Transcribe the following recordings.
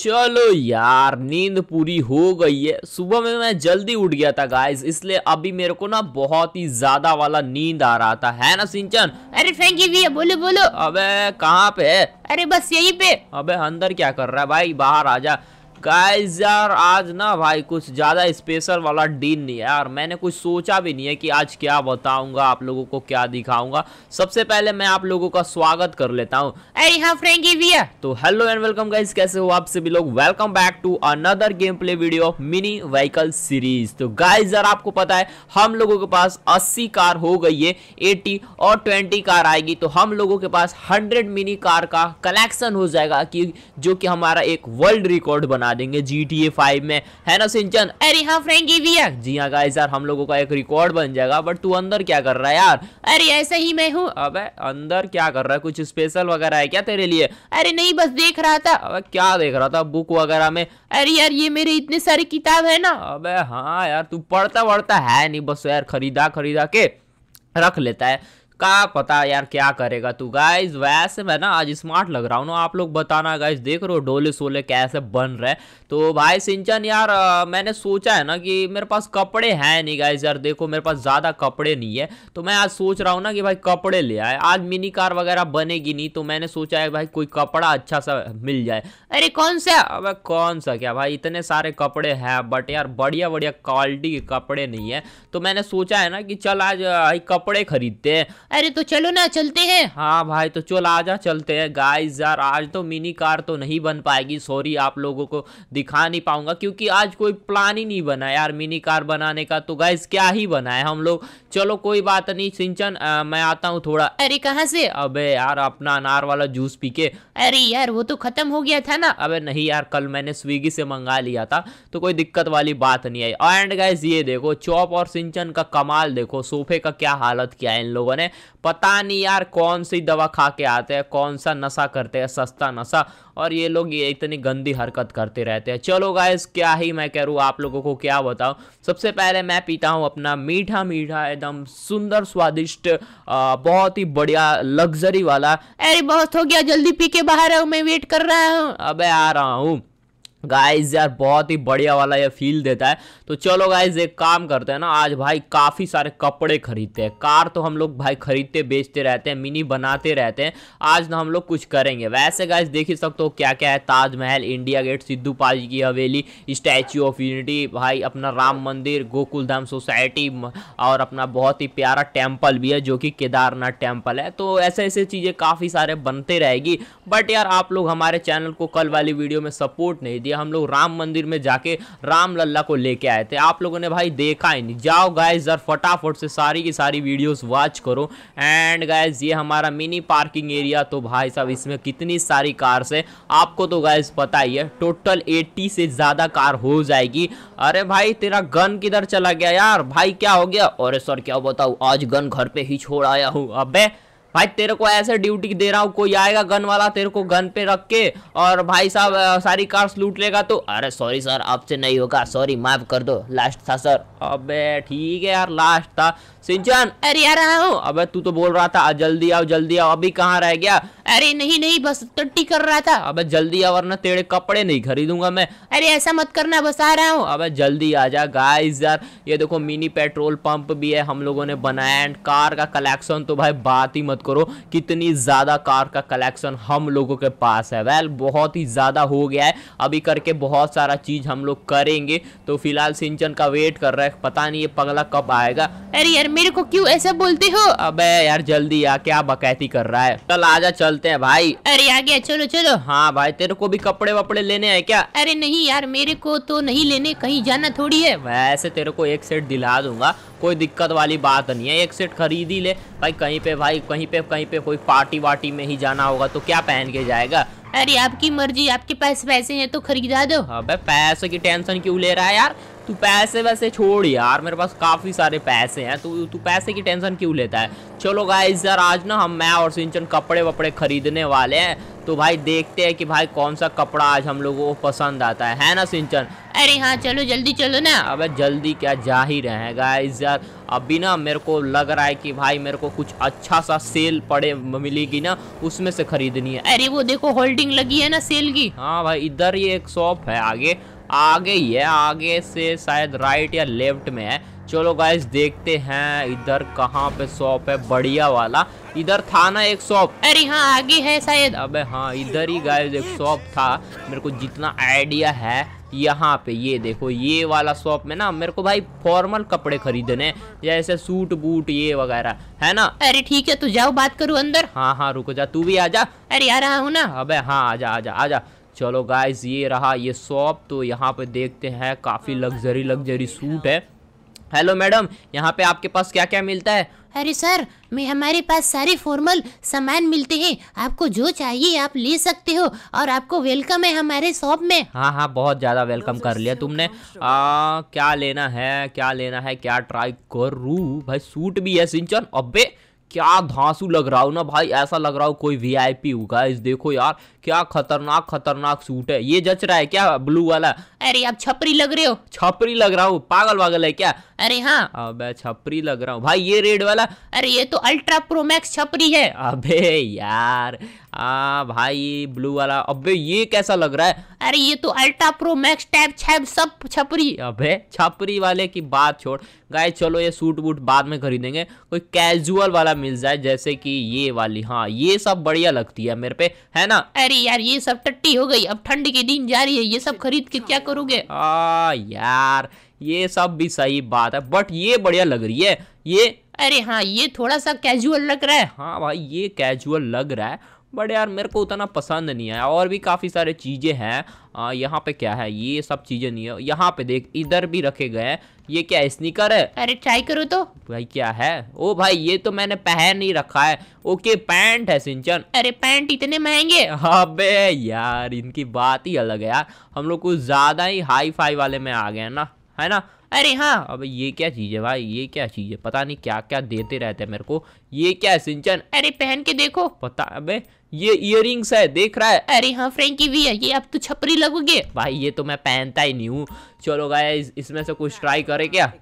चलो यार नींद पूरी हो गई है सुबह में मैं जल्दी उठ गया था गाइस इसलिए अभी मेरे को ना बहुत ही ज्यादा वाला नींद आ रहा था है ना सिंचन अरे फेंकी है बोलो बोलो अबे कहाँ पे है अरे बस यहीं पे अबे अंदर क्या कर रहा है भाई बाहर आ जा गाइस यार आज ना भाई कुछ ज़्यादा स्पेशल वाला दिन नहीं है यार मैंने कुछ सोचा भी नहीं है कि आज क्या बताऊंगा आप लोगों को क्या दिखाऊंगा सबसे पहले मैं आप लोगों का स्वागत कर लेता हूँ हाँ तो हेलो एंड वेलकम गाइस कैसे हो आप सभी लोग welcome back to another game play video of mini vehicle series तो गाइज यार आपको पता है हम लोगों के पास अस्सी कार हो गई है एटी और ट्वेंटी कार आएगी तो हम लोगों के पास हंड्रेड मिनी कार का कलेक्शन हो जाएगा कि जो कि हमारा एक वर्ल्ड रिकॉर्ड बना बना देंगे जी टी ए फाइव में है ना सिंचन अरे हाँ फ्रेंकी भैया जी हाँ गाइस यार हम लोगों का एक रिकॉर्ड बन जाएगा बट तू अंदर क्या कर रहा है यार अरे ऐसे ही मैं हूँ अब अंदर क्या कर रहा है कुछ स्पेशल वगैरह है क्या तेरे लिए अरे नहीं बस देख रहा था अब क्या देख रहा था बुक वगैरह में अरे यार ये मेरे इतने सारी किताब है ना अब हाँ यार तू पढ़ता वढ़ता है नहीं बस यार खरीदा खरीदा के रख लेता है का पता यार क्या करेगा तू गाइज वैसे मैं ना आज स्मार्ट लग रहा हूँ ना आप लोग बताना गाइज देख रहे हो डोले सोले कैसे बन रहे तो भाई सिंचन यार आ, मैंने सोचा है ना कि मेरे पास कपड़े हैं नहीं गाइज यार देखो मेरे पास ज़्यादा कपड़े नहीं है तो मैं आज सोच रहा हूँ ना कि भाई कपड़े ले आए आज मिनी कार वगैरह बनेगी नहीं तो मैंने सोचा है भाई कोई कपड़ा अच्छा सा मिल जाए अरे कौन सा अब कौन सा क्या भाई इतने सारे कपड़े हैं बट यार बढ़िया बढ़िया क्वालिटी के कपड़े नहीं है तो मैंने सोचा है ना कि चल आज कपड़े खरीदते हैं अरे तो चलो ना चलते हैं हाँ भाई तो चल आ जा चलते हैं गाइस यार आज तो मिनी कार तो नहीं बन पाएगी सॉरी आप लोगों को दिखा नहीं पाऊंगा क्योंकि आज कोई प्लान ही नहीं बना यार मिनी कार बनाने का तो गाइस क्या ही बना है हम लोग चलो कोई बात नहीं सिंचन आ, मैं आता हूँ थोड़ा अरे कहाँ से अबे यार अपना अनार वाला जूस पी के अरे यार वो तो खत्म हो गया था ना अबे नहीं यार कल मैंने स्विगी से मंगा लिया था तो कोई दिक्कत वाली बात नहीं आई एंड गाइज ये देखो चौप और सिंचन का कमाल देखो सोफे का क्या हालत किया है इन लोगों ने पता नहीं यार कौन सी दवा खा के आते हैं कौन सा नशा करते हैं सस्ता नशा और ये लोग ये इतनी गंदी हरकत करते रहते हैं चलो गाइस क्या ही मैं कह रूँ आप लोगों को क्या बताऊँ सबसे पहले मैं पीता हूँ अपना मीठा मीठा एकदम सुंदर स्वादिष्ट बहुत ही बढ़िया लग्जरी वाला अरे बहुत हो गया जल्दी पी के बाहर आऊ मैं वेट कर रहा हूँ अब आ रहा हूँ गाइज यार बहुत ही बढ़िया वाला ये फील देता है तो चलो गाइज एक काम करते हैं ना आज भाई काफ़ी सारे कपड़े खरीदते हैं कार तो हम लोग भाई खरीदते बेचते रहते हैं मिनी बनाते रहते हैं आज ना हम लोग कुछ करेंगे वैसे गाइज देख ही सकते हो क्या क्या है ताजमहल इंडिया गेट सिद्धू पाजी की हवेली स्टैचू ऑफ यूनिटी भाई अपना राम मंदिर गोकुल धाम सोसाइटी और अपना बहुत ही प्यारा टेम्पल भी है जो कि केदारनाथ टेम्पल है तो ऐसे ऐसे चीज़ें काफ़ी सारे बनते रहेगी बट यार आप लोग हमारे चैनल को कल वाली वीडियो में सपोर्ट नहीं दिया दिया हम लोग राम मंदिर में जाके राम लल्ला को लेके आए थे आप लोगों ने भाई देखा ही नहीं जाओ गाइज जर फटाफट से सारी की सारी वीडियोस वॉच करो एंड गायज ये हमारा मिनी पार्किंग एरिया तो भाई साहब इसमें कितनी सारी कार्स है आपको तो गायज पता ही है टोटल एट्टी से ज़्यादा कार हो जाएगी अरे भाई तेरा गन किधर चला गया यार भाई क्या हो गया अरे सर क्या बताऊँ आज गन घर पर ही छोड़ आया हूँ अब भाई तेरे को ऐसे ड्यूटी दे रहा हूँ कोई आएगा गन वाला तेरे को गन पे रख के और भाई साहब सारी कार्स लूट लेगा तो अरे सॉरी सर आपसे नहीं होगा सॉरी माफ कर दो लास्ट था सर अबे ठीक है यार लास्ट था सिंचन अरे यार रहा हूँ अब तू तो बोल रहा था जल्दी आओ जल्दी आओ अभी कहाँ रह गया अरे नहीं नहीं बस टट्टी कर रहा था अब जल्दी आओ वरना तेरे कपड़े नहीं खरीदूंगा मैं अरे ऐसा मत करना बस आ रहा हूँ अबे जल्दी आ जा गाइस यार ये देखो मिनी पेट्रोल पंप भी है हम लोगों ने बनाया एंड कार का कलेक्शन तो भाई बात ही मत करो कितनी ज़्यादा कार का कलेक्शन हम लोगों के पास है वेल बहुत ही ज़्यादा हो गया है अभी करके बहुत सारा चीज़ हम लोग करेंगे तो फिलहाल सिंचन का वेट कर रहा है पता नहीं ये पगला कब आएगा अरे यार मेरे को क्यों ऐसा बोलते हो अबे यार जल्दी आ क्या बकैती कर रहा है चल आजा चलते हैं भाई अरे आ गया चलो चलो हाँ भाई तेरे को भी कपड़े वपड़े लेने हैं क्या अरे नहीं यार मेरे को तो नहीं लेने कहीं जाना थोड़ी है वैसे तेरे को एक सेट दिला दूंगा कोई दिक्कत वाली बात नहीं है एक सेट खरीद ही ले भाई कहीं पे भाई कहीं पे कहीं पे कोई पार्टी वार्टी में ही जाना होगा तो क्या पहन के जाएगा अरे आपकी मर्जी आपके पास पैसे हैं तो खरीदा दो अबे पैसे की टेंशन क्यों ले रहा है यार तू पैसे वैसे छोड़ यार मेरे पास काफ़ी सारे पैसे हैं तू तू पैसे की टेंशन क्यों लेता है चलो गाइस यार आज ना हम मैं और सिंचन कपड़े वपड़े खरीदने वाले हैं तो भाई देखते हैं कि भाई कौन सा कपड़ा आज हम लोगों को पसंद आता है है ना सिंचन अरे हाँ चलो जल्दी चलो ना अबे जल्दी क्या जा ही रहे हैं गाइस यार अभी ना मेरे को लग रहा है कि भाई मेरे को कुछ अच्छा सा सेल पड़े मिलेगी ना उसमें से खरीदनी है अरे वो देखो होल्डिंग लगी है ना सेल की हाँ भाई इधर ये एक शॉप है आगे आगे ही है आगे से शायद राइट या लेफ्ट में है चलो गाइस देखते हैं इधर कहाँ पे शॉप है बढ़िया वाला इधर था ना एक शॉप अरे हाँ आगे है शायद अबे हाँ इधर ही गाइस एक शॉप था मेरे को जितना आइडिया है यहाँ पे ये देखो ये वाला शॉप में ना मेरे को भाई फॉर्मल कपड़े खरीदने जैसे सूट बूट ये वगैरह है ना अरे ठीक है तू तो जाओ बात करूँ अंदर हाँ हाँ रुको जा तू भी आ जा अरे आ रहा हूँ ना अबे हाँ आजा आजा आजा चलो गाइज ये रहा ये शॉप तो यहाँ पे देखते हैं काफ़ी लग्जरी लग्जरी सूट है हेलो मैडम यहाँ पे आपके पास क्या क्या मिलता है अरे सर मैं हमारे पास सारे फॉर्मल सामान मिलते हैं आपको जो चाहिए आप ले सकते हो और आपको वेलकम है हमारे शॉप में हाँ हाँ बहुत ज़्यादा वेलकम कर लिया तुमने आ, क्या लेना है क्या लेना है क्या ट्राई करूँ भाई सूट भी है सिंचन अबे क्या धांसू लग रहा हूँ ना भाई ऐसा लग रहा हूँ कोई वी आई पी होगा इस देखो यार क्या खतरनाक खतरनाक सूट है ये जच रहा है क्या ब्लू वाला अरे आप छपरी लग रहे हो छपरी लग रहा हूँ पागल वागल है क्या अरे हाँ अब छपरी लग रहा हूँ भाई ये रेड वाला अरे ये तो अल्ट्रा प्रोमैक्स छपरी है अबे यार आ भाई ब्लू वाला अबे ये कैसा लग रहा है अरे ये तो अल्ट्रा प्रो मैक्स टैब छैब सब छपरी अबे छपरी वाले की बात छोड़ गाय चलो ये सूट वूट बाद में खरीदेंगे कोई कैजुअल वाला मिल जाए जैसे कि ये वाली हाँ ये सब बढ़िया लगती है मेरे पे है ना अरे अरे यार ये सब टट्टी हो गई अब ठंड के दिन जा रही है ये सब खरीद के क्या करोगे आ यार ये सब भी सही बात है बट ये बढ़िया लग रही है ये अरे हाँ ये थोड़ा सा कैजुअल लग रहा है हाँ भाई ये कैजुअल लग रहा है बट यार मेरे को उतना पसंद नहीं आया और भी काफ़ी सारे चीज़ें हैं यहाँ पे क्या है ये सब चीज़ें नहीं है यहाँ पे देख इधर भी रखे गए ये क्या स्नीकर है अरे ट्राई करो तो भाई क्या है ओ भाई ये तो मैंने पहन नहीं रखा है ओके पैंट है सिंचन अरे पैंट इतने महंगे अबे यार इनकी बात ही अलग है यार हम लोग कुछ ज़्यादा ही हाई फाई वाले में आ गए ना है ना अरे हाँ अब ये क्या चीज़ है भाई ये क्या चीज़ है पता नहीं क्या क्या देते रहते हैं मेरे को ये क्या है सिंचन अरे पहन के देखो पता अबे ये इयर है देख रहा है अरे हाँ फ्रेंकी भी है ये अब तो छपरी लगोगे भाई ये तो मैं पहनता ही नहीं हूँ चलो गाया इसमें से कुछ ट्राई करे क्या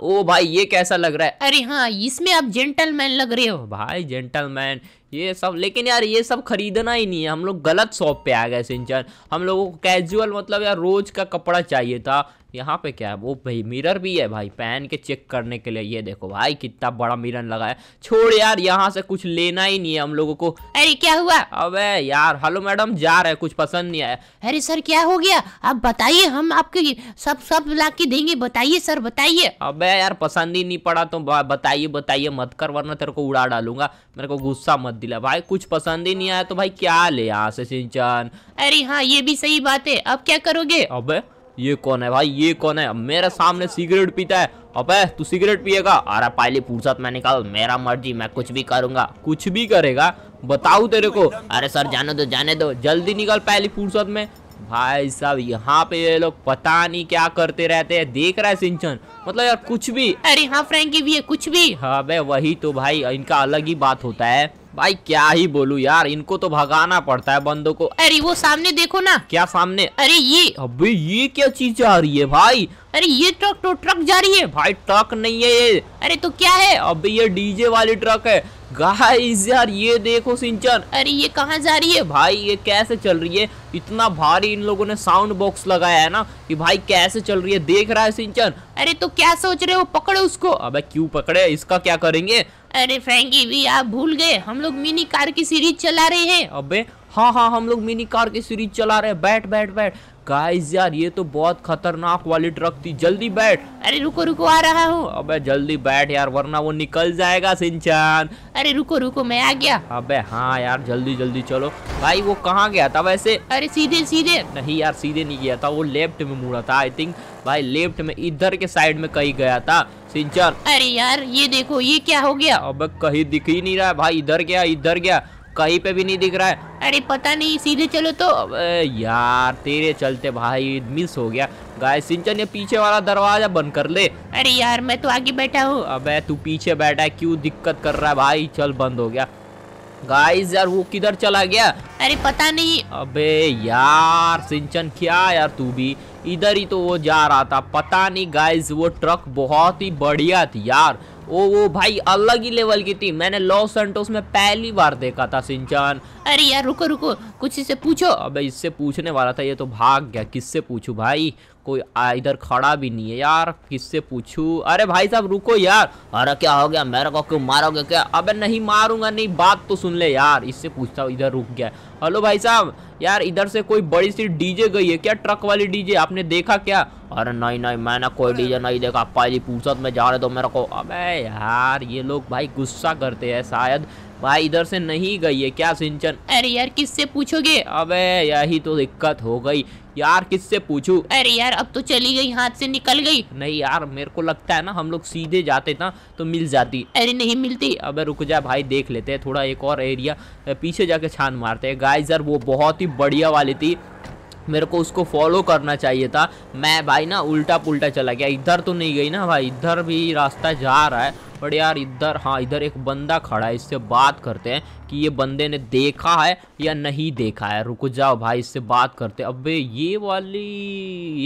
ओ भाई ये कैसा लग रहा है अरे हाँ इसमें आप जेंटलमैन लग रहे हो भाई जेंटलमैन ये सब लेकिन यार ये सब खरीदना ही नहीं है हम लोग गलत शॉप पे आ गए सिंचन हम लोगों को कैजुअल मतलब यार रोज का कपड़ा चाहिए था यहाँ पे क्या है वो भाई मिरर भी है भाई पहन के चेक करने के लिए ये देखो भाई कितना बड़ा मिरर है छोड़ यार यहाँ से कुछ लेना ही नहीं है हम लोगों को अरे क्या हुआ अबे यार हेलो मैडम जा रहे कुछ पसंद नहीं आया अरे सर क्या हो गया आप बताइए हम आपके सब सब ला के देंगे बताइए सर बताइए अब यार पसंद ही नहीं पड़ा तो बताइए बताइए मत कर वरना तेरे को उड़ा डालूंगा मेरे को गुस्सा मत दिला भाई कुछ पसंद ही नहीं आया तो भाई क्या ले यहाँ से सिंचन अरे हाँ ये भी सही बात है अब क्या करोगे अबे ये कौन है भाई ये कौन है मेरे सामने सिगरेट पीता है अबे तू सिगरेट पिएगा अरे पहले फुर्सत में निकाल मेरा मर्जी मैं कुछ भी करूंगा कुछ भी करेगा बताऊ तेरे को अरे सर जाने दो जाने दो जल्दी निकल पहली फुर्सत में भाई साहब यहाँ पे ये लोग पता नहीं क्या करते रहते हैं देख रहा है सिंचन मतलब यार कुछ भी अरे हाँ फ्रेंकी भी है कुछ भी हाँ भाई वही तो भाई इनका अलग ही बात होता है भाई क्या ही बोलू यार इनको तो भगाना पड़ता है बंदों को अरे वो सामने देखो ना क्या सामने अरे ये अबे ये क्या चीज जा रही है भाई अरे ये ट्रक तो ट्रक जा रही है भाई ट्रक नहीं है ये अरे तो क्या है अबे ये डीजे वाली ट्रक है गाइस यार ये देखो सिंचन अरे ये कहाँ जा रही है भाई ये कैसे चल रही है इतना भारी इन लोगों ने साउंड बॉक्स लगाया है ना कि भाई कैसे चल रही है देख रहा है सिंचन अरे तो क्या सोच रहे हो पकड़े उसको अबे क्यों पकड़े इसका क्या करेंगे अरे फ्रेंकी भी आप भूल गए हम लोग मिनी कार की सीरीज चला रहे हैं अबे हाँ हाँ हम लोग मिनी कार की सीरीज चला रहे हैं बैठ बैठ बैठ गाइस यार ये तो बहुत खतरनाक वाली ट्रक थी जल्दी बैठ अरे रुको रुको आ रहा हूँ अबे जल्दी बैठ यार वरना वो निकल जाएगा सिंचान अरे रुको रुको मैं आ गया अबे हाँ यार जल्दी जल्दी चलो भाई वो कहाँ गया था वैसे अरे सीधे सीधे नहीं यार सीधे नहीं गया था वो लेफ्ट में मुड़ा था आई थिंक भाई लेफ्ट में इधर के साइड में कहीं गया था सिंचान अरे यार ये देखो ये क्या हो गया अब कहीं दिख ही नहीं रहा भाई इधर गया इधर गया कहीं पे भी नहीं दिख रहा है अरे पता नहीं सीधे चलो तो यार तेरे चलते भाई मिस हो गया गाय सिंचन ये पीछे वाला दरवाजा बंद कर ले अरे यार मैं तो आगे बैठा हूँ अबे तू पीछे बैठा है क्यों दिक्कत कर रहा है भाई चल बंद हो गया गाइस यार वो किधर चला गया अरे पता नहीं अबे यार सिंचन क्या यार तू भी इधर ही तो वो जा रहा था पता नहीं गाइस वो ट्रक बहुत ही बढ़िया थी यार ओ वो भाई अलग ही लेवल की थी मैंने लॉस सेंटोस में पहली बार देखा था सिंचान अरे यार रुको रुको कुछ इसे पूछो अबे इससे पूछने वाला था ये तो भाग गया किससे पूछू भाई कोई इधर खड़ा भी नहीं है यार किससे पूछू अरे भाई साहब रुको यार अरे क्या हो गया मेरे को क्यों मारोगे क्या अबे नहीं मारूंगा नहीं बात तो सुन ले यार इससे पूछता हूँ इधर रुक गया हेलो भाई साहब यार इधर से कोई बड़ी सी डीजे गई है क्या ट्रक वाली डीजे आपने देखा क्या अरे नहीं नहीं मैंने कोई डीजे नहीं देखा पाजी पूछत में जा रहे तो मेरे को अबे यार ये लोग भाई गुस्सा करते हैं शायद भाई इधर से नहीं गई है क्या सिंचन अरे यार किससे पूछोगे अबे यही तो दिक्कत हो गई यार किससे पूछूं अरे यार अब तो चली गई हाथ से निकल गई नहीं यार मेरे को लगता है ना हम लोग सीधे जाते ना तो मिल जाती अरे नहीं मिलती अबे रुक जा भाई देख लेते हैं थोड़ा एक और एरिया पीछे जाके छान मारते हैं गाइस यार वो बहुत ही बढ़िया वाली थी मेरे को उसको फॉलो करना चाहिए था मैं भाई ना उल्टा पुल्टा चला गया इधर तो नहीं गई ना भाई इधर भी रास्ता जा रहा है पर यार इधर हाँ इधर एक बंदा खड़ा है इससे बात करते हैं कि ये बंदे ने देखा है या नहीं देखा है रुक जाओ भाई इससे बात करते हैं अबे ये वाली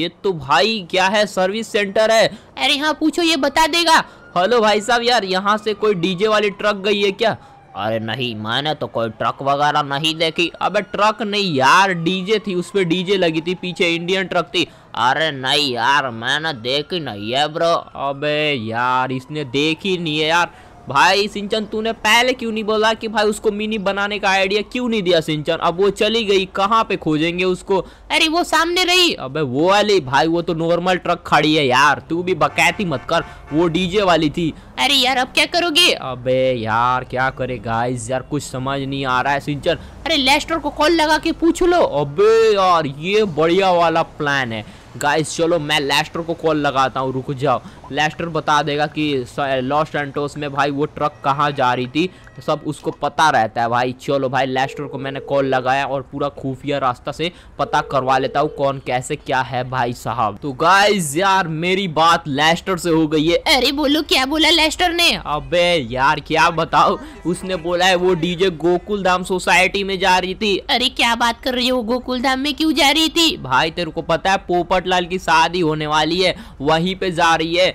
ये तो भाई क्या है सर्विस सेंटर है अरे हाँ पूछो ये बता देगा हेलो भाई साहब यार यहाँ से कोई डीजे वाली ट्रक गई है क्या अरे नहीं मैंने तो कोई ट्रक वगैरह नहीं देखी अबे ट्रक नहीं यार डीजे थी उस पर डीजे लगी थी पीछे इंडियन ट्रक थी अरे नहीं यार मैंने देखी नहीं है ब्रो अबे यार इसने देखी नहीं है यार भाई सिंचन तूने पहले क्यों नहीं बोला कि भाई उसको मिनी बनाने का आइडिया क्यों नहीं दिया सिंचन अब वो चली गई कहाँ पे खोजेंगे उसको अरे वो सामने रही अबे वो वाली भाई वो तो नॉर्मल ट्रक खड़ी है यार तू भी बकैती मत कर वो डीजे वाली थी अरे यार अब क्या करोगे अबे यार क्या करे गाइस यार कुछ समझ नहीं आ रहा है सिंचन अरे लेस्टर को कॉल लगा के पूछ लो अबे यार ये बढ़िया वाला प्लान है गाइस चलो मैं लेस्टर को कॉल लगाता हूँ रुक जाओ लेस्टर बता देगा कि लॉस एंटोस में भाई वो ट्रक कहाँ जा रही थी सब उसको पता रहता है भाई चलो भाई लेस्टर को मैंने कॉल लगाया और पूरा खुफिया रास्ता से पता करवा लेता हूँ कौन कैसे क्या है भाई साहब तो गाइज यार मेरी बात लेस्टर से हो गई है अरे बोलो क्या बोला लेस्टर ने अबे यार क्या बताओ उसने बोला है वो डीजे गोकुल धाम सोसाइटी में जा रही थी अरे क्या बात कर रही है वो गोकुल धाम में क्यूँ जा रही थी भाई तेरे को पता है लाल की शादी होने वाली है वही पे जा रही है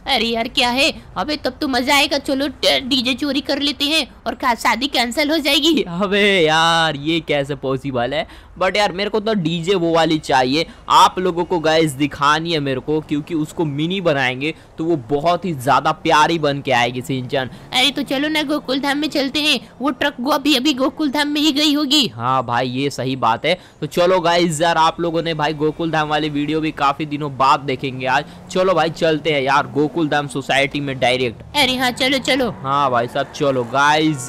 अरे यार क्या है अबे तब तो मजा आएगा चलो डीजे चोरी कर लेते हैं और शादी कैंसिल हो जाएगी अबे यार ये कैसे पॉसिबल है बट यार मेरे को तो डीजे वो वाली चाहिए आप लोगों को गैस दिखानी है मेरे को क्योंकि उसको मिनी बनाएंगे तो वो बहुत ही ज़्यादा प्यारी बन के आएगी सिंचन अरे तो चलो ना गोकुल धाम में चलते हैं वो ट्रक वो अभी अभी गोकुल धाम में ही गई होगी हाँ भाई ये सही बात है तो चलो गाइज यार आप लोगों ने भाई गोकुल धाम वाली वीडियो भी काफ़ी दिनों बाद देखेंगे आज चलो भाई चलते हैं यार गोकुल गोकुल सोसाइटी में डायरेक्ट अरे हाँ चलो चलो हाँ भाई साहब चलो गाइस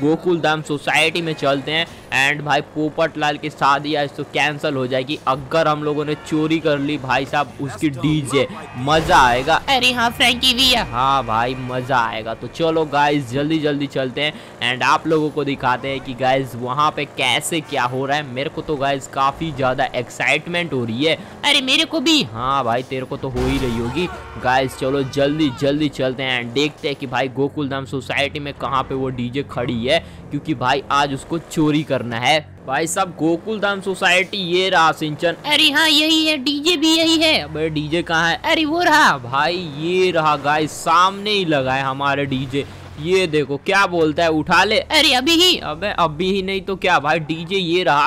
गोकुल धाम सोसाइटी में चलते हैं एंड भाई पोपट लाल की शादी आज तो कैंसिल हो जाएगी अगर हम लोगों ने चोरी कर ली भाई साहब उसकी डीजे मजा आएगा अरे हाँ फ्रैंकी भैया हाँ भाई मजा आएगा तो चलो गाइस जल्दी जल्दी चलते हैं एंड आप लोगों को दिखाते हैं कि गाइस वहाँ पे कैसे क्या हो रहा है मेरे को तो गाइस काफी ज्यादा एक्साइटमेंट हो रही है अरे मेरे को भी हाँ भाई तेरे को तो हो ही रही होगी गाइस चलो चलो जल्दी जल्दी चलते हैं एंड देखते हैं कि भाई गोकुल धाम सोसाइटी में कहाँ पे वो डीजे खड़ी है क्योंकि भाई आज उसको चोरी करना है भाई साहब गोकुल धाम सोसाइटी ये रहा सिंचन अरे हाँ यही है डीजे भी यही है अबे डीजे कहाँ है अरे वो रहा भाई ये रहा गाय सामने ही लगा है हमारे डीजे ये देखो क्या बोलता है उठा ले अरे अभी ही अबे अभी ही नहीं तो क्या भाई डीजे ये रहा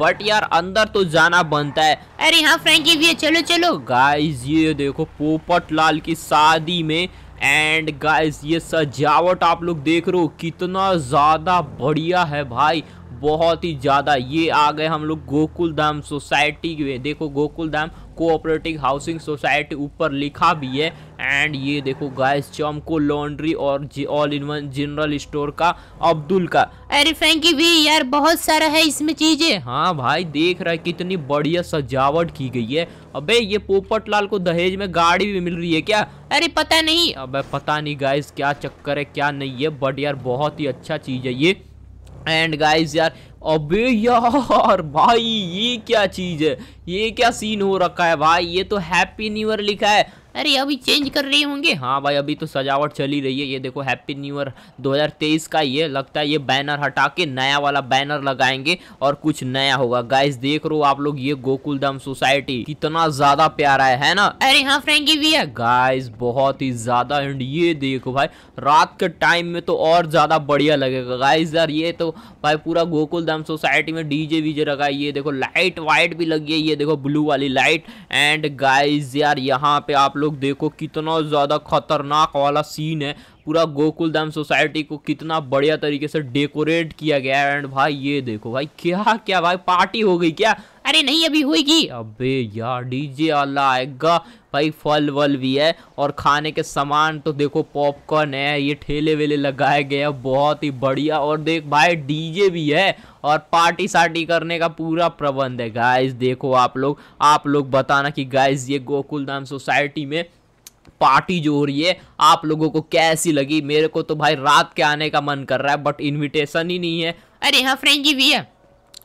बट यार अंदर तो जाना बनता है अरे हाँ फ्रेंकी भी चलो चलो गाइस ये देखो पोपट लाल की शादी में एंड गाइस ये सजावट आप लोग देख रहे हो कितना ज़्यादा बढ़िया है भाई बहुत ही ज़्यादा ये आ गए हम लोग गोकुल धाम सोसाइटी के देखो Gokul Dham cooperative housing society ऊपर लिखा भी है एंड ये देखो गाइस चमको लॉन्ड्री और all in one general store का अब्दुल का अरे फ्रेंकी भी यार बहुत सारा है इसमें चीजें हाँ भाई देख रहा है कितनी बढ़िया सजावट की गई है अबे ये पोपट लाल को दहेज में गाड़ी भी मिल रही है क्या अरे पता नहीं अबे पता नहीं गाइस क्या चक्कर है क्या नहीं है बट यार बहुत ही अच्छा चीज है ये एंड गाइस यार अबे यार भाई ये क्या चीज़ है ये क्या सीन हो रखा है भाई ये तो हैप्पी न्यू ईयर लिखा है अरे अभी चेंज कर रहे होंगे हाँ भाई अभी तो सजावट चली रही है ये देखो हैप्पी न्यू ईयर 2023 का ये लगता है ये बैनर हटा के नया वाला बैनर लगाएंगे और कुछ नया होगा गाइस देख रो आप लोग ये गोकुल धाम सोसाइटी कितना ज्यादा प्यारा है, है ना अरे हाँ फ्रेंकी भी है गाइस बहुत ही ज्यादा एंड ये देखो भाई रात के टाइम में तो और ज्यादा बढ़िया लगेगा गाइस यार ये तो भाई पूरा गोकुल धाम सोसाइटी में डीजे वीजे लगा ये देखो लाइट वाइट भी लगी है ये देखो ब्लू वाली लाइट एंड गाइज यार यहाँ पे आप लोग देखो कितना ज़्यादा खतरनाक वाला सीन है पूरा गोकुल धाम सोसाइटी को कितना बढ़िया तरीके से डेकोरेट किया गया है एंड भाई ये देखो भाई क्या क्या भाई पार्टी हो गई क्या अरे नहीं अभी होगी अबे यार डीजे वाला आएगा भाई फल वल भी है और खाने के सामान तो देखो पॉपकॉर्न है ये ठेले वेले लगाए गए हैं बहुत ही बढ़िया और देख भाई डीजे भी है और पार्टी सार्टी करने का पूरा प्रबंध है गाइस देखो आप लोग आप लोग बताना कि गाइस ये गोकुल धाम सोसाइटी में पार्टी जो हो रही है आप लोगों को कैसी लगी मेरे को तो भाई रात के आने का मन कर रहा है बट इन्विटेशन ही नहीं है अरे हाँ फ्रेंड जी भैया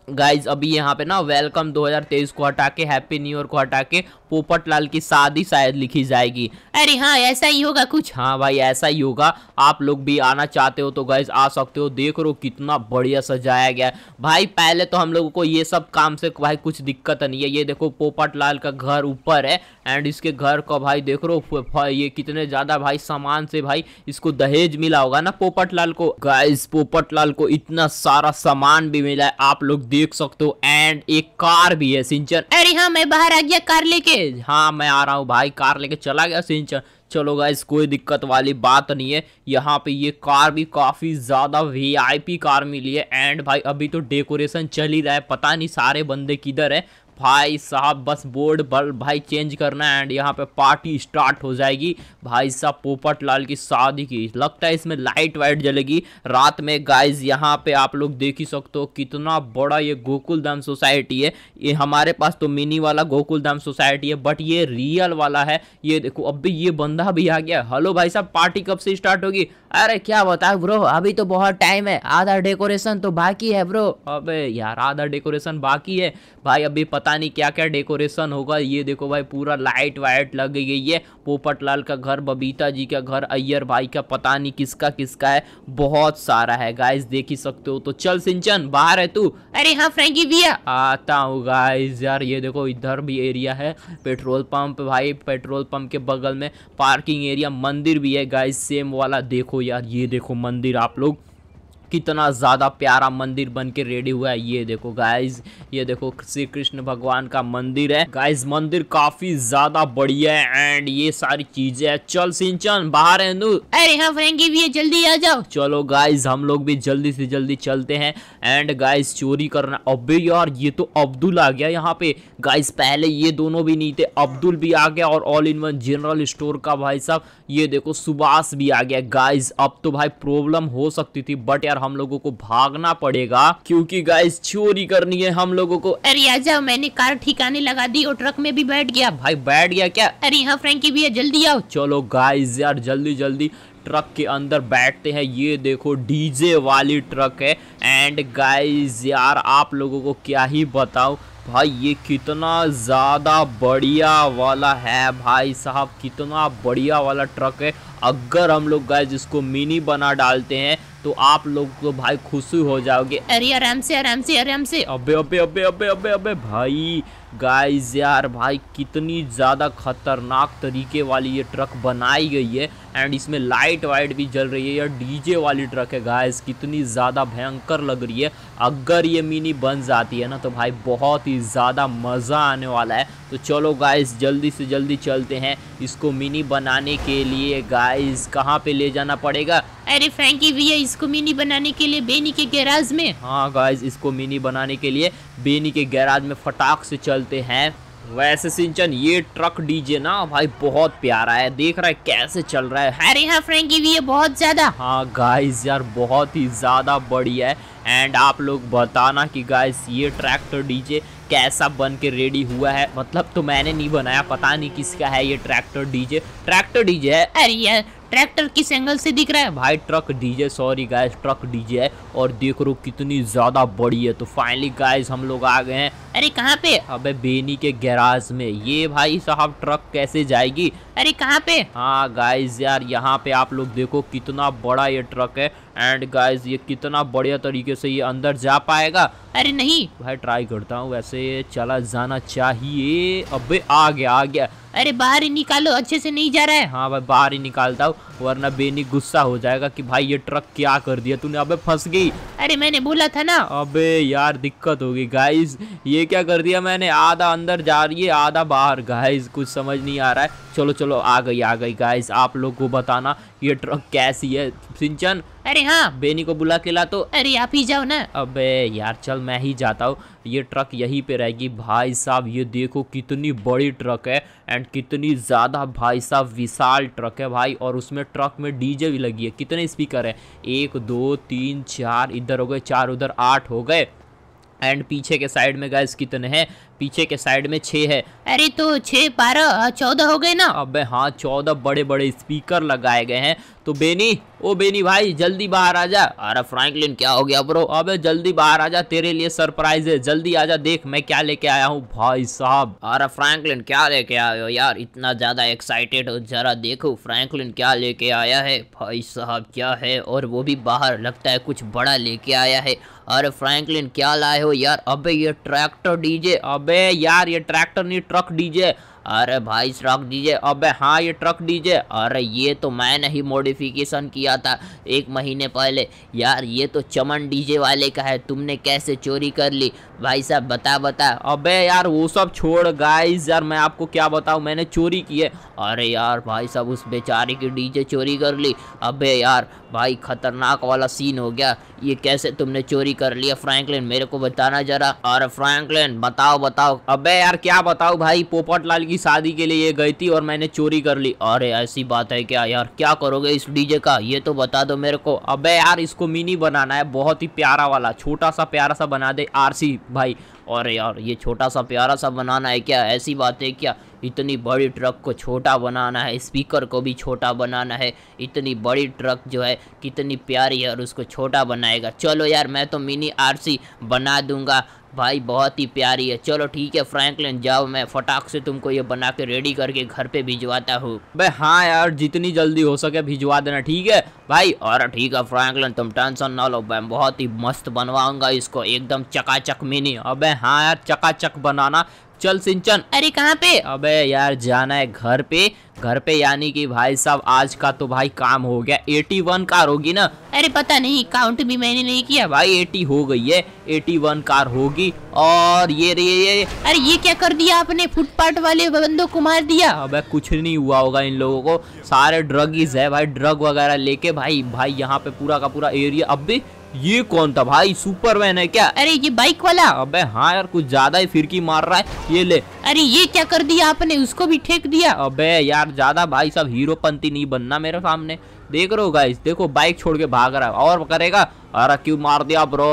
गाइज अभी यहाँ पे ना वेलकम 2023 को हटा के हैप्पी न्यू ईयर को हटा के पोपट लाल की शादी शायद लिखी जाएगी अरे हाँ ऐसा ही होगा कुछ हाँ भाई ऐसा ही होगा आप लोग भी आना चाहते हो तो गाइज आ सकते हो देख रहे हो कितना बढ़िया सजाया गया है भाई पहले तो हम लोगों को ये सब काम से भाई कुछ दिक्कत नहीं है ये देखो पोपट लाल का घर ऊपर है एंड इसके घर का भाई देख रो ये कितने ज़्यादा भाई सामान से भाई इसको दहेज मिला होगा ना पोपट लाल को गाइज पोपट लाल को इतना सारा सामान भी मिला है आप लोग देख सकते हो एंड एक कार भी है सिंचन अरे हाँ मैं बाहर आ गया कार लेके हाँ मैं आ रहा हूँ भाई कार लेके चला गया सिंचन चलो गाइस कोई दिक्कत वाली बात नहीं है यहाँ पे ये कार भी काफ़ी ज़्यादा वीआईपी कार मिली है एंड भाई अभी तो डेकोरेशन चल ही रहा है पता नहीं सारे बंदे किधर है भाई साहब बस बोर्ड बल भाई चेंज करना है एंड यहाँ पे पार्टी स्टार्ट हो जाएगी भाई साहब पोपट लाल की शादी की लगता है इसमें लाइट वाइट जलेगी रात में गाइज यहाँ पे आप लोग देख ही सकते हो कितना बड़ा ये गोकुल धाम सोसाइटी है ये हमारे पास तो मिनी वाला गोकुल धाम सोसाइटी है बट ये रियल वाला है ये देखो अब ये बंदा भी आ गया हेलो भाई साहब पार्टी कब से स्टार्ट होगी अरे क्या बताए ब्रो अभी तो बहुत टाइम है आधा डेकोरेशन तो बाकी है ब्रो अब यार आधा डेकोरेशन बाकी है भाई अभी पता पता नहीं क्या क्या डेकोरेशन होगा ये देखो भाई पूरा लाइट वाइट लग गई है पोपट लाल का घर बबीता जी का घर अय्यर भाई का पता नहीं किसका किसका है बहुत सारा है गाइस देख ही सकते हो तो चल सिंचन बाहर है तू अरे हाँ फ्रेंकी भैया आता हूँ गाइस यार ये देखो इधर भी एरिया है पेट्रोल पंप भाई पेट्रोल पंप के बगल में पार्किंग एरिया मंदिर भी है गाइस सेम वाला देखो यार ये देखो मंदिर आप लोग कितना ज़्यादा प्यारा मंदिर बन के रेडी हुआ है ये देखो गाइज ये देखो श्री कृष्ण भगवान का मंदिर है गाइज मंदिर काफी ज्यादा बढ़िया है एंड ये सारी चीजें है चल सिंचन बाहर है नू अरे हाँ फ्रेंकी भी है जल्दी आ जाओ चलो गाइज हम लोग भी जल्दी से जल्दी चलते हैं एंड गाइज चोरी करना अबे यार ये तो अब्दुल आ गया यहाँ पे गाइज पहले ये दोनों भी नहीं थे अब्दुल भी आ गया और all in one general store का भाई साहब ये देखो सुभाष भी आ गया गाइज अब तो भाई प्रॉब्लम हो सकती थी बट यार हम लोगों को भागना पड़ेगा क्योंकि गाइस चोरी करनी है हम लोगों को अरे आ जाओ मैंने कार ठिकाने लगा दी और ट्रक में भी बैठ गया भाई बैठ गया क्या अरे यहाँ फ्रेंकी भी है जल्दी आओ चलो गाइस यार जल्दी जल्दी ट्रक के अंदर बैठते हैं ये देखो डीजे वाली ट्रक है एंड गाइस यार आप लोगों को क्या ही बताऊं भाई ये कितना ज़्यादा बढ़िया वाला है भाई साहब कितना बढ़िया वाला ट्रक है अगर हम लोग गए जिसको मिनी बना डालते हैं तो आप लोग तो भाई खुशी हो जाओगे अरे आराम से आराम से आराम से अबे अबे अबे अबे अबे अबे भाई गाइस यार भाई कितनी ज़्यादा खतरनाक तरीके वाली ये ट्रक बनाई गई है एंड इसमें लाइट वाइट भी जल रही है यार डीजे वाली ट्रक है गाइस कितनी ज़्यादा भयंकर लग रही है अगर ये मिनी बन जाती है ना तो भाई बहुत ही ज़्यादा मज़ा आने वाला है तो चलो गाइस जल्दी से जल्दी चलते हैं इसको मिनी बनाने के लिए गाइज कहाँ पे ले जाना पड़ेगा अरे फैंकी भैया इसको मिनी बनाने के लिए बेनी के गैराज में हाँ गाइज इसको मिनी बनाने के लिए बेनी के गैराज में फटाक से चल चलते हैं वैसे सिंचन ये ट्रक डीजे ना भाई बहुत प्यारा है देख रहा है कैसे चल रहा है अरे हाँ फ्रेंकी भी ये बहुत ज़्यादा हाँ गाइस यार बहुत ही ज़्यादा बढ़िया है एंड आप लोग बताना कि गाइस ये ट्रैक्टर डीजे कैसा बन के रेडी हुआ है मतलब तो मैंने नहीं बनाया पता नहीं किसका है ये ट्रैक्टर डीजे ट्रैक्टर डीजे है अरे यार ट्रैक्टर किस एंगल से दिख रहा है भाई truck DJ sorry guys truck DJ है और देख रो कितनी ज़्यादा बड़ी है तो फाइनली गाइस हम लोग आ गए हैं अरे कहाँ पे अबे बेनी के गैराज में ये भाई साहब ट्रक कैसे जाएगी अरे कहाँ पे हाँ गाइस यार यहाँ पे आप लोग देखो कितना बड़ा ये ट्रक है एंड गाइस ये कितना बढ़िया तरीके से ये अंदर जा पाएगा अरे नहीं भाई ट्राई करता हूँ वैसे चला जाना चाहिए अबे आ गया आ गया अरे बाहर ही निकालो अच्छे से नहीं जा रहा है हाँ भाई बाहर ही निकालता हूँ वरना बेनी गुस्सा हो जाएगा कि भाई ये ट्रक क्या कर दिया तूने अबे फंस गई अरे मैंने बोला था ना अबे यार दिक्कत होगी गाइस ये क्या कर दिया मैंने आधा अंदर जा रही है आधा बाहर गाइस कुछ समझ नहीं आ रहा है चलो चलो आ गई आ गई गाइस आप लोग को बताना ये ट्रक कैसी है सिंचन अरे हाँ बेनी को बुला के ला तो अरे आप ही जाओ ना अबे यार चल मैं ही जाता हूँ ये ट्रक यहीं पे रहेगी भाई साहब ये देखो कितनी बड़ी ट्रक है एंड कितनी ज़्यादा भाई साहब विशाल ट्रक है भाई और उसमें ट्रक में डीजे भी लगी है कितने स्पीकर है एक दो तीन चार इधर हो गए चार उधर आठ हो गए एंड पीछे के साइड में गैस कितने हैं पीछे के साइड में छः है अरे तो छः बारह चौदह हो गए ना अबे हाँ चौदह बड़े बड़े स्पीकर लगाए गए हैं तो बेनी ओ बेनी भाई जल्दी बाहर आ जा अरे फ्रैंकलिन क्या हो गया ब्रो अबे जल्दी बाहर आ जा तेरे लिए सरप्राइज है जल्दी आ जा देख मैं क्या लेके आया हूँ भाई साहब अरे फ्रैंकलिन क्या लेके आये हो यार इतना ज्यादा एक्साइटेड हो जरा देखो फ्रैंकलिन क्या लेके आया है भाई साहब क्या है और वो भी बाहर लगता है कुछ बड़ा लेके आया है अरे फ्रैंकलिन क्या लाए हो यार अबे ये ट्रैक्टर डीजे अब अबे यार ये ट्रैक्टर नहीं ट्रक डीजे अरे भाई ट्रक डीजे अबे हाँ ये ट्रक डीजे अरे ये तो मैंने ही मॉडिफिकेशन किया था एक महीने पहले यार ये तो चमन डीजे वाले का है तुमने कैसे चोरी कर ली भाई साहब बता बता अबे यार वो सब छोड़ गाइस यार मैं आपको क्या बताऊँ मैंने चोरी की है अरे यार भाई साहब उस बेचारे की डीजे चोरी कर ली अबे यार भाई खतरनाक वाला सीन हो गया ये कैसे तुमने चोरी कर लिया फ्रैंकलिन मेरे को बताना जरा अरे फ्रैंकलिन बताओ बताओ अबे यार क्या बताओ भाई पोपट लाल की की शादी के लिए ये गई थी और मैंने चोरी कर ली अरे ऐसी बात है क्या यार क्या करोगे इस डीजे का ये तो बता दो मेरे को अबे यार इसको मिनी बनाना है बहुत ही प्यारा वाला छोटा सा प्यारा सा बना दे आरसी भाई और यार ये छोटा सा प्यारा सा बनाना है क्या ऐसी बात है क्या इतनी बड़ी ट्रक को छोटा बनाना है स्पीकर को भी छोटा बनाना है इतनी बड़ी ट्रक जो है कितनी प्यारी है और उसको छोटा बनाएगा चलो यार मैं तो मिनी आर बना दूंगा भाई बहुत ही प्यारी है चलो ठीक है फ्रैंकलिन जाओ मैं फटाक से तुमको ये बना के रेडी करके घर पे भिजवाता हूँ भाई हाँ यार जितनी जल्दी हो सके भिजवा देना ठीक है भाई और ठीक है फ्रैंकलिन तुम टेंशन ना लो मैं बहुत ही मस्त बनवाऊंगा इसको एकदम चकाचक मिनी अबे हाँ यार चकाचक बनाना चल सिंचन अरे कहाँ पे अबे यार जाना है घर पे घर पे यानी कि भाई साहब आज का तो भाई काम हो गया 81 कार होगी ना अरे पता नहीं काउंट भी मैंने नहीं किया भाई 80 हो गई है 81 कार होगी और ये रे ये अरे ये क्या कर दिया आपने फुटपाथ वाले बंदों को मार दिया अबे कुछ नहीं हुआ होगा इन लोगों को सारे इज है भाई ड्रग वगैरह लेके भाई भाई यहाँ पे पूरा का पूरा एरिया अब भी ये कौन था भाई सुपरमैन है क्या अरे ये बाइक वाला अबे हाँ यार कुछ ज्यादा ही फिरकी मार रहा है ये ले अरे ये क्या कर दिया आपने उसको भी ठेक दिया अबे यार ज्यादा भाई साहब हीरोपंती नहीं बनना मेरे सामने देख रहे हो गाइस देखो बाइक छोड़ के भाग रहा है और करेगा अरे क्यों मार दिया ब्रो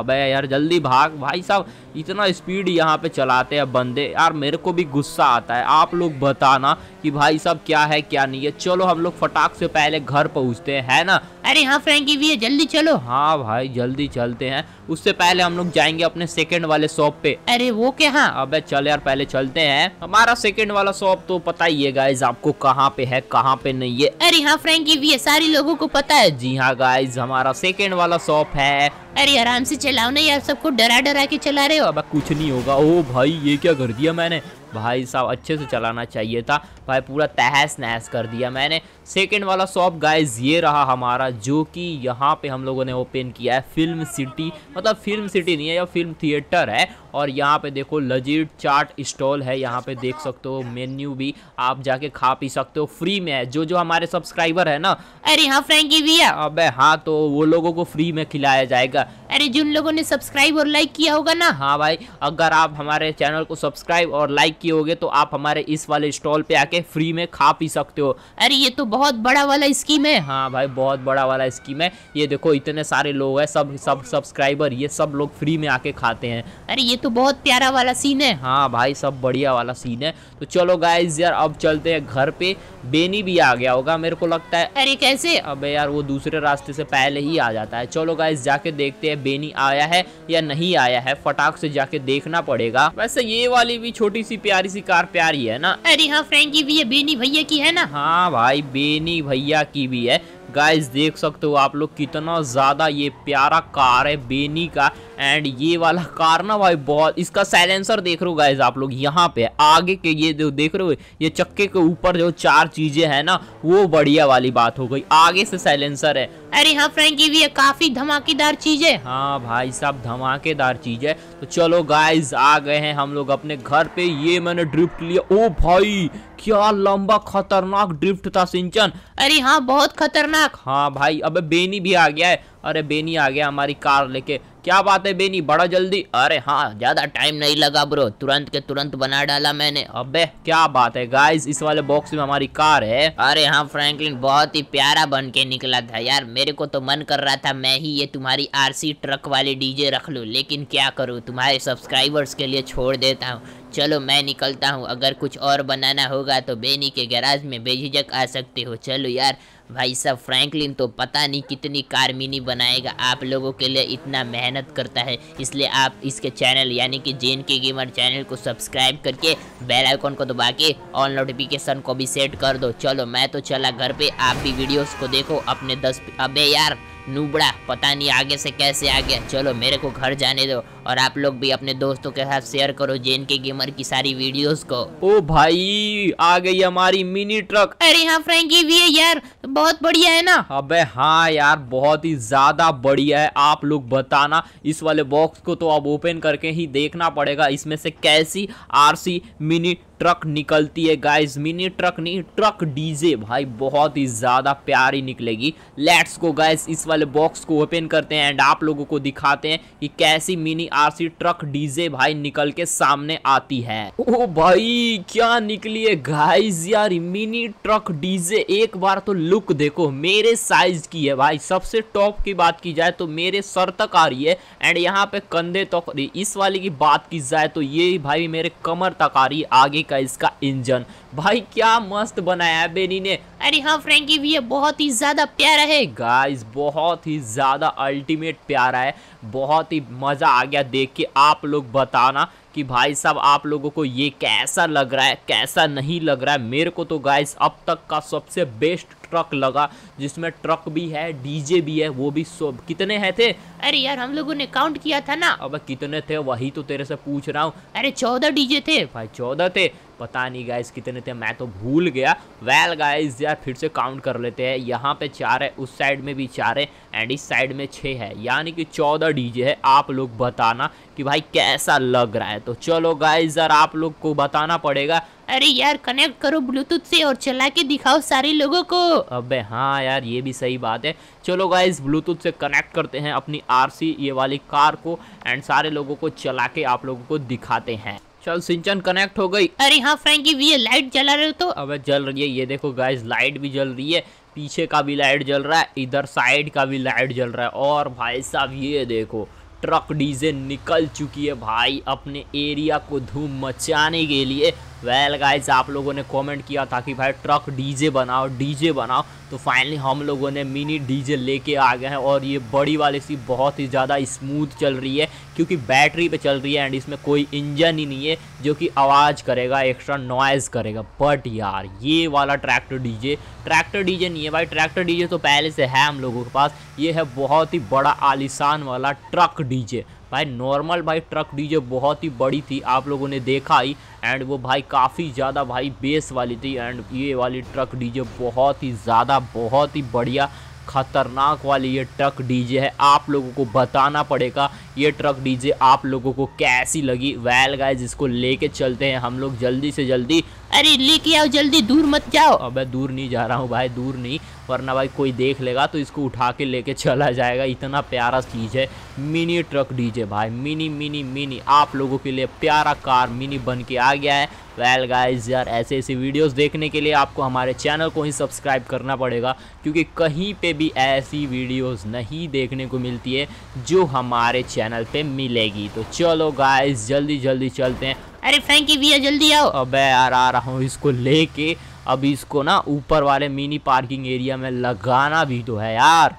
अबे यार जल्दी भाग भाई साहब इतना स्पीड यहाँ पे चलाते हैं बंदे यार मेरे को भी गुस्सा आता है आप लोग बताना कि भाई साहब क्या है क्या नहीं है चलो हम लोग फटाक से पहले घर पहुँचते हैं है ना अरे हाँ फ्रेंकी भी है जल्दी चलो हाँ भाई जल्दी चलते हैं उससे पहले हम लोग जाएंगे अपने सेकेंड वाले शॉप पे अरे वो क्या हाँ चल यार पहले चलते हैं हमारा सेकेंड वाला शॉप तो पता ही है गाइज आपको कहाँ पे है कहाँ पे नहीं है अरे हाँ फ्रेंकी भी है सारे लोगो को पता है जी हाँ गाइज हमारा सेकेंड वाला शॉप है अरे आराम से चलाओ ना यार सबको डरा डरा के चला रहे हो अब कुछ नहीं होगा ओ भाई ये क्या कर दिया मैंने भाई साहब अच्छे से चलाना चाहिए था भाई पूरा तहस नहस कर दिया मैंने सेकंड वाला शॉप गाइस ये रहा हमारा जो कि यहाँ पे हम लोगों ने ओपन किया है फिल्म सिटी मतलब फिल्म सिटी नहीं है या फिल्म थिएटर है और यहाँ पे देखो लजीर चाट स्टॉल है यहाँ पे देख सकते हो मेन्यू भी आप जाके खा पी सकते हो फ्री में है जो जो हमारे सब्सक्राइबर है ना अरे हाँ फ्रेंकी है अबे हाँ तो वो लोगों को फ्री में खिलाया जाएगा अरे जिन लोगों ने सब्सक्राइब और लाइक किया होगा ना हाँ भाई अगर आप हमारे चैनल को सब्सक्राइब और लाइक किए होगे तो आप हमारे इस वाले स्टॉल पे आके फ्री में खा पी सकते हो अरे ये तो बहुत बड़ा वाला स्कीम है हाँ भाई बहुत बड़ा वाला स्कीम है ये देखो इतने सारे लोग हैं सब सब सब्सक्राइबर ये सब लोग फ्री में आके खाते हैं अरे ये तो बहुत प्यारा वाला सीन है हाँ भाई सब बढ़िया वाला सीन है तो चलो गाइज यार अब चलते हैं घर पे बेनी भी आ गया होगा मेरे को लगता है अरे कैसे अबे यार वो दूसरे रास्ते से पहले ही आ जाता है चलो गाइज जाके देखते हैं बेनी आया है या नहीं आया है फटाक से जाके देखना पड़ेगा वैसे ये वाली भी छोटी सी प्यारी सी कार प्यारी है ना अरे हाँ फ्रेंकी भी है बेनी भैया की है ना हाँ भाई बेनी भैया की भी है गाइस देख सकते हो आप लोग कितना ज़्यादा ये प्यारा कार है बेनी का एंड ये वाला कार ना भाई बहुत इसका साइलेंसर देख रहे हो गाइस आप लोग यहाँ पे आगे के ये जो देख रहे हो ये चक्के के ऊपर जो चार चीज़ें हैं ना वो बढ़िया वाली बात हो गई आगे से साइलेंसर है अरे हाँ फ्रेंकी भी काफी धमाकेदार चीज है हाँ भाई साहब धमाकेदार चीज है तो चलो गाइस आ गए हैं हम लोग अपने घर पे ये मैंने ड्रिफ्ट लिया ओ भाई क्या लंबा खतरनाक ड्रिफ्ट था सिंचन अरे हाँ बहुत खतरनाक हाँ भाई अबे बेनी भी आ गया है अरे बेनी आ गया हमारी कार लेके क्या बात है बेनी बड़ा जल्दी अरे हाँ ज़्यादा टाइम नहीं लगा ब्रो तुरंत के तुरंत बना डाला मैंने अबे क्या बात है गाइस इस वाले बॉक्स में हमारी कार है अरे हाँ फ्रैंकलिन बहुत ही प्यारा बन के निकला था यार मेरे को तो मन कर रहा था मैं ही ये तुम्हारी आरसी ट्रक वाले डीजे रख लू लेकिन क्या करूँ तुम्हारे सब्सक्राइबर्स के लिए छोड़ देता हूँ चलो मैं निकलता हूँ अगर कुछ और बनाना होगा तो बेनी के गैराज में बेझिझक आ सकते हो चलो यार भाई साहब फ्रैंकलिन तो पता नहीं कितनी कारमिनी बनाएगा आप लोगों के लिए इतना मेहनत करता है इसलिए आप इसके चैनल यानी कि जेन के गेमर चैनल को सब्सक्राइब करके बेल आइकॉन को दबा के ऑल नोटिफिकेशन को भी सेट कर दो चलो मैं तो चला घर पे आप भी वीडियोस को देखो अपने दस अबे यार नूबड़ा पता नहीं आगे से कैसे आ गया चलो मेरे को घर जाने दो और आप लोग भी अपने दोस्तों के साथ शेयर करो जेन के गेमर की सारी वीडियोस को ओ भाई आ गई हमारी मिनी ट्रक अरे हाँ फ्रेंकी भी है यार बहुत बढ़िया है ना अबे हाँ यार बहुत ही ज्यादा बढ़िया है आप लोग बताना इस वाले बॉक्स को तो अब ओपन करके ही देखना पड़ेगा इसमें से कैसी आरसी मिनी ट्रक निकलती है गाइस मिनी ट्रक नहीं ट्रक डीजे भाई बहुत ही ज़्यादा प्यारी निकलेगी लेट्स को गाइस इस वाले बॉक्स को ओपन करते हैं एंड आप लोगों को दिखाते हैं कि कैसी मिनी आरसी ट्रक डीजे भाई निकल के सामने आती है ओ भाई क्या निकली है गाइस यार मिनी ट्रक डीजे एक बार तो लुक लुक देखो मेरे साइज की है भाई सबसे टॉप की बात की जाए तो मेरे सर तक आ रही है एंड यहाँ पे कंधे तक तो इस वाली की बात की जाए तो ये भाई मेरे कमर तक आ रही है आगे का इसका इंजन भाई क्या मस्त बनाया है बेनी ने अरे हाँ फ्रेंकी भी है बहुत ही ज़्यादा प्यारा है गाइस बहुत ही ज़्यादा अल्टीमेट प्यारा है बहुत ही मज़ा आ गया देख के आप लोग बताना कि भाई साहब आप लोगों को ये कैसा लग रहा है कैसा नहीं लग रहा है मेरे को तो गाइस अब तक का सबसे बेस्ट ट्रक लगा जिसमें ट्रक भी है डीजे भी है वो भी सब कितने हैं थे अरे यार हम लोगों ने काउंट किया था ना अब कितने थे वही तो तेरे से पूछ रहा हूँ अरे चौदह डीजे थे भाई चौदह थे पता नहीं गाइस कितने थे मैं तो भूल गया वेल well गाइज यार फिर से काउंट कर लेते हैं यहाँ पे चार है उस साइड में भी चार है एंड इस साइड में छः है यानी कि चौदह डीजे है आप लोग बताना कि भाई कैसा लग रहा है तो चलो गाइस यार आप लोग को बताना पड़ेगा अरे यार कनेक्ट करो ब्लूटूथ से और चला के दिखाओ सारे लोगों को अबे हाँ यार ये भी सही बात है चलो गाइज ब्लूटूथ से कनेक्ट करते हैं अपनी आरसी ये वाली कार को एंड सारे लोगों को चला के आप लोगों को दिखाते हैं चल सिंचन कनेक्ट हो गई अरे हाँ फ्रेंकी भी लाइट जला रहे हो तो अबे जल रही है ये देखो गाइस लाइट भी जल रही है पीछे का भी लाइट जल रहा है इधर साइड का भी लाइट जल रहा है और भाई साहब ये देखो ट्रक डीजे निकल चुकी है भाई अपने एरिया को धूम मचाने के लिए वेल well गाइज आप लोगों ने कमेंट किया था कि भाई ट्रक डीजे बनाओ डीजे बनाओ तो फाइनली हम लोगों ने मिनी डीजे लेके आ गए हैं और ये बड़ी वाली सी बहुत ही ज़्यादा स्मूथ चल रही है क्योंकि बैटरी पे चल रही है एंड इसमें कोई इंजन ही नहीं है जो कि आवाज़ करेगा एक्स्ट्रा नॉइज़ करेगा बट यार ये वाला ट्रैक्टर डीजे ट्रैक्टर डीजे नहीं है भाई ट्रैक्टर डीजे तो पहले से है हम लोगों के पास ये है बहुत ही बड़ा आलिशान वाला ट्रक डीजे भाई नॉर्मल भाई ट्रक डीजे बहुत ही बड़ी थी आप लोगों ने देखा ही एंड वो भाई काफ़ी ज़्यादा भाई बेस वाली थी एंड ये वाली ट्रक डीजे बहुत ही ज़्यादा बहुत ही बढ़िया खतरनाक वाली ये ट्रक डीजे है आप लोगों को बताना पड़ेगा ये ट्रक डीजे आप लोगों को कैसी लगी वैल गाइज इसको लेके चलते हैं हम लोग जल्दी से जल्दी अरे लेके आओ जल्दी दूर मत जाओ अबे दूर नहीं जा रहा हूँ भाई दूर नहीं वरना भाई कोई देख लेगा तो इसको उठा के लेके चला जाएगा इतना प्यारा चीज़ है मिनी ट्रक डीजे भाई मिनी मिनी मिनी आप लोगों के लिए प्यारा कार मिनी बन के आ गया है वेल गाइस यार ऐसे ऐसे वीडियोस देखने के लिए आपको हमारे चैनल को ही सब्सक्राइब करना पड़ेगा क्योंकि कहीं पे भी ऐसी वीडियोस नहीं देखने को मिलती है जो हमारे चैनल पे मिलेगी तो चलो गाइज जल्दी जल्दी चलते हैं अरे फ्रैंकी भैया जल्दी आओ अबे यार आ रहा हूँ इसको लेके अब इसको ना ऊपर वाले मिनी पार्किंग एरिया में लगाना भी तो है यार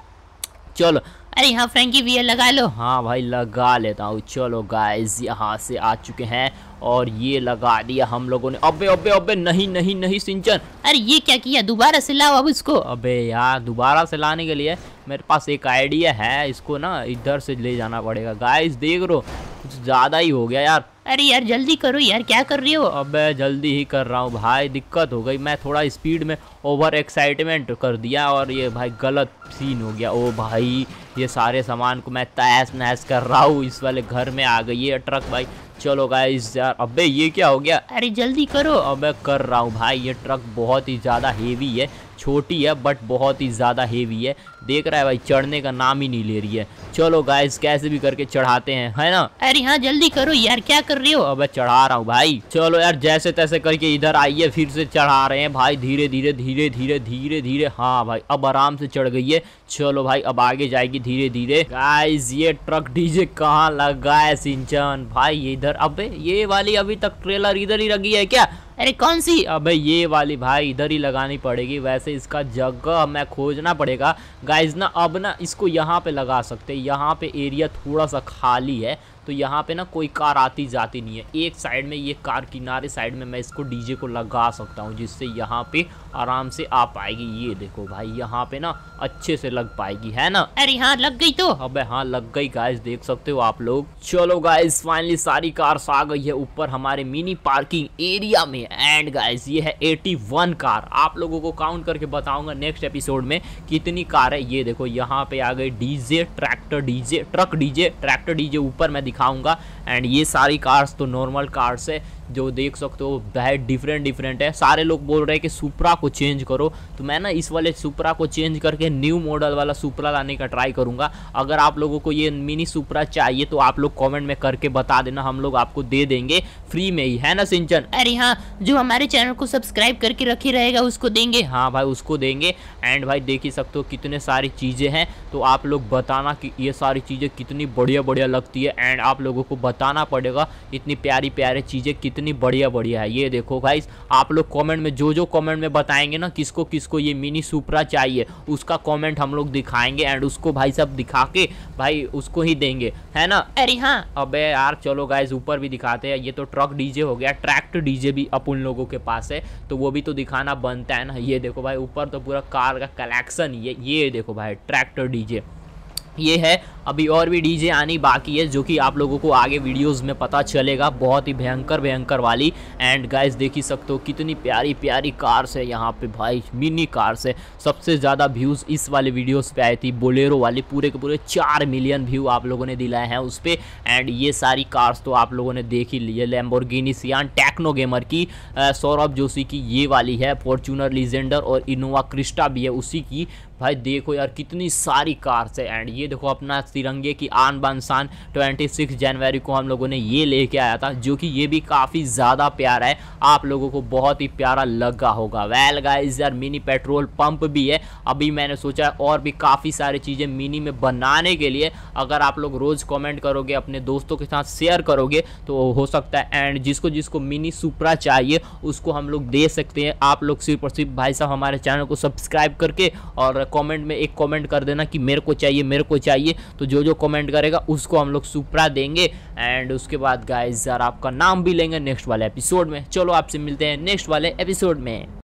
चलो अरे हाँ फ्रेंकी भैया लगा लो हाँ भाई लगा लेता हूँ चलो गाइस यहाँ से आ चुके हैं और ये लगा दिया हम लोगों ने अबे अबे अबे नहीं नहीं नहीं सिंचन अरे ये क्या किया दोबारा से लाओ अब इसको अबे यार दोबारा से लाने के लिए मेरे पास एक आइडिया है इसको ना इधर से ले जाना पड़ेगा गाइस देख रो कुछ ज़्यादा ही हो गया यार अरे यार जल्दी करो यार क्या कर रही हो अब जल्दी ही कर रहा हूँ भाई दिक्कत हो गई मैं थोड़ा स्पीड में ओवर एक्साइटमेंट कर दिया और ये भाई गलत सीन हो गया ओ भाई ये सारे सामान को मैं तैस नहस कर रहा हूँ इस वाले घर में आ गई है ट्रक भाई चलो गाइस यार अबे ये क्या हो गया अरे जल्दी करो अबे कर रहा हूँ भाई ये ट्रक बहुत ही ज़्यादा हेवी है छोटी है बट बहुत ही ज़्यादा हेवी है देख रहा है भाई चढ़ने का नाम ही नहीं ले रही है चलो गाइस कैसे भी करके चढ़ाते हैं है ना अरे यहाँ जल्दी करो यार क्या कर रहे हो अबे चढ़ा रहा हूँ भाई चलो यार जैसे तैसे करके इधर आइए फिर से चढ़ा रहे हैं भाई धीरे धीरे धीरे धीरे धीरे धीरे हाँ भाई अब आराम से चढ़ गई है चलो भाई अब आगे जाएगी धीरे धीरे गाइज ये ट्रक डीजे कहाँ लगा है सिंचन भाई इधर अब ये वाली अभी तक ट्रेलर इधर ही लगी है क्या अरे कौन सी अबे ये वाली भाई इधर ही लगानी पड़ेगी वैसे इसका जगह मैं खोजना पड़ेगा गाइज ना अब ना इसको यहाँ पे लगा सकते यहाँ पे एरिया थोड़ा सा खाली है तो यहाँ पे ना कोई कार आती जाती नहीं है एक साइड में ये कार किनारे साइड में मैं इसको डीजे को लगा सकता हूँ जिससे यहाँ पे आराम से आ पाएगी ये देखो भाई यहाँ पे ना अच्छे से लग पाएगी है ना अरे हाँ लग गई तो अब हाँ लग गई गाइस देख सकते हो आप लोग चलो गाइस फाइनली सारी कार आ गई है ऊपर हमारे मिनी पार्किंग एरिया में एंड गाइज ये है एटी कार आप लोगों को काउंट करके बताऊंगा नेक्स्ट एपिसोड में कितनी कार है ये देखो यहाँ पे आ गई DJ tractor DJ truck DJ tractor DJ ऊपर मैं दिखाऊंगा एंड ये सारी कार्स तो नॉर्मल कार्स है जो देख सकते हो बहुत डिफरेंट डिफरेंट है सारे लोग बोल रहे हैं कि सुपरा को चेंज करो तो मैं ना इस वाले सुपरा को चेंज करके न्यू मॉडल वाला सुपरा लाने का ट्राई करूंगा अगर आप लोगों को ये मिनी सुपरा चाहिए तो आप लोग कॉमेंट में करके बता देना हम लोग आपको दे देंगे फ्री में ही है ना सिंचन अरे हाँ जो हमारे चैनल को सब्सक्राइब करके रखे रहेगा उसको देंगे हाँ भाई उसको देंगे एंड भाई देख ही सकते हो कितने सारी चीज़ें हैं तो आप लोग बताना कि ये सारी चीज़ें कितनी बढ़िया बढ़िया लगती है एंड आप लोगों को बताना पड़ेगा इतनी प्यारी प्यारी चीज़ें कितनी कितनी बढ़िया बढ़िया है ये देखो भाई आप लोग कमेंट में जो जो कमेंट में बताएंगे ना किसको किसको ये मिनी सुपरा चाहिए उसका कमेंट हम लोग दिखाएंगे एंड उसको भाई सब दिखा के भाई उसको ही देंगे है ना अरे हाँ अब यार चलो गाइज ऊपर भी दिखाते हैं ये तो ट्रक डीजे हो गया ट्रैक्ट डीजे भी अब उन लोगों के पास है तो वो भी तो दिखाना बनता है ना ये देखो भाई ऊपर तो पूरा कार का कलेक्शन ये ये देखो भाई ट्रैक्टर डीजे ये है अभी और भी डीजे आनी बाकी है जो कि आप लोगों को आगे वीडियोस में पता चलेगा बहुत ही भयंकर भयंकर वाली एंड गाइस देख ही सकते हो कितनी प्यारी प्यारी कार्स है यहाँ पे भाई मिनी कार्स है सबसे ज़्यादा व्यूज़ इस वाले वीडियोस पे आई थी बोलेरो वाली पूरे के पूरे चार मिलियन व्यू आप लोगों ने दिलाए हैं उस पर एंड ये सारी कार्स तो आप लोगों ने देख ही ली है सियान टेक्नो गेमर की सौरभ जोशी की ये वाली है फॉर्चूनर लीजेंडर और इनोवा क्रिस्टा भी है उसी की भाई देखो यार कितनी सारी कार्स है एंड ये देखो अपना तिरंगे की आन बान शान ट्वेंटी जनवरी को हम लोगों ने ये लेके आया था जो कि ये भी काफ़ी ज़्यादा प्यारा है आप लोगों को बहुत ही प्यारा लगा होगा वेल गाइज यार मिनी पेट्रोल पंप भी है अभी मैंने सोचा है और भी काफ़ी सारी चीज़ें मिनी में बनाने के लिए अगर आप लोग रोज़ कमेंट करोगे अपने दोस्तों के साथ शेयर करोगे तो हो सकता है एंड जिसको जिसको मिनी सुपरा चाहिए उसको हम लोग दे सकते हैं आप लोग सिर्फ और सिर्फ भाई साहब हमारे चैनल को सब्सक्राइब करके और कमेंट में एक कमेंट कर देना कि मेरे को चाहिए मेरे को चाहिए तो जो जो कमेंट करेगा उसको हम लोग सुपरा देंगे एंड उसके बाद गाइस यार आपका नाम भी लेंगे नेक्स्ट वाले एपिसोड में चलो आपसे मिलते हैं नेक्स्ट वाले एपिसोड में